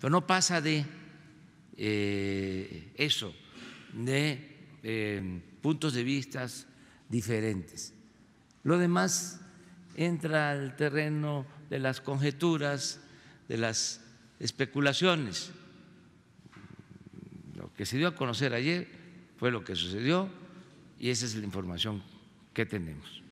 Pero no pasa de eh, eso, de eh, puntos de vista diferentes. Lo demás entra al terreno de las conjeturas, de las especulaciones. Lo que se dio a conocer ayer fue lo que sucedió y esa es la información que tenemos.